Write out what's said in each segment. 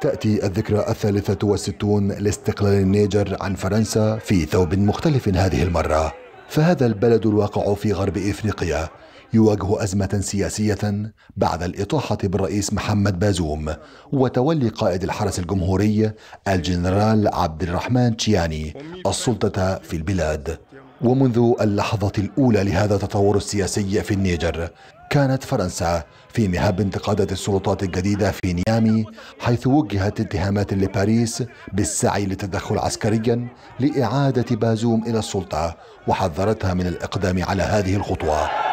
تأتي الذكرى الثالثة والستون لاستقلال النيجر عن فرنسا في ثوب مختلف هذه المرة فهذا البلد الواقع في غرب إفريقيا يواجه أزمة سياسية بعد الإطاحة بالرئيس محمد بازوم وتولي قائد الحرس الجمهوري الجنرال عبد الرحمن تشياني السلطة في البلاد ومنذ اللحظة الأولى لهذا التطور السياسي في النيجر كانت فرنسا في مهاب انتقادات السلطات الجديدة في نيامي حيث وجهت اتهامات لباريس بالسعي للتدخل عسكريا لإعادة بازوم إلى السلطة وحذرتها من الإقدام على هذه الخطوة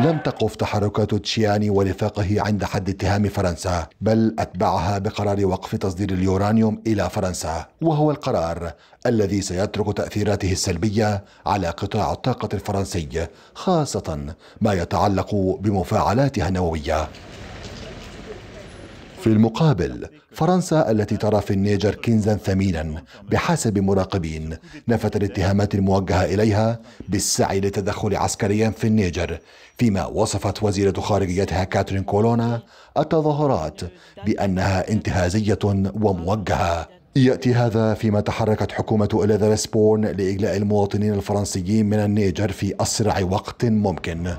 لم تقف تحركات تشياني ورفاقه عند حد اتهام فرنسا بل أتبعها بقرار وقف تصدير اليورانيوم إلى فرنسا وهو القرار الذي سيترك تأثيراته السلبية على قطاع الطاقة الفرنسي خاصة ما يتعلق بمفاعلاتها النووية في المقابل فرنسا التي ترى في النيجر كنزا ثمينا بحسب مراقبين نفت الاتهامات الموجهة إليها بالسعي للتدخل عسكريا في النيجر فيما وصفت وزيرة خارجيتها كاترين كولونا التظاهرات بأنها انتهازية وموجهة يأتي هذا فيما تحركت حكومة إليزابيث بورن لإجلاء المواطنين الفرنسيين من النيجر في أسرع وقت ممكن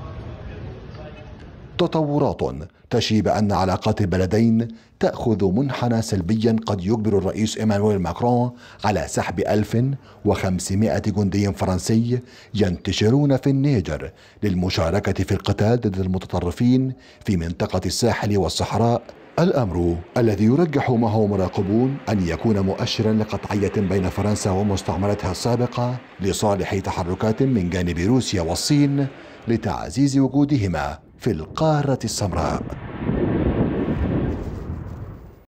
تطورات تشي بأن علاقات البلدين تأخذ منحنى سلبيا قد يجبر الرئيس إيمانويل ماكرون على سحب 1500 جندي فرنسي ينتشرون في النيجر للمشاركة في القتال ضد المتطرفين في منطقة الساحل والصحراء الأمر الذي يرجح ما هو مراقبون أن يكون مؤشرا لقطعية بين فرنسا ومستعمرتها السابقة لصالح تحركات من جانب روسيا والصين لتعزيز وجودهما في القارة السمراء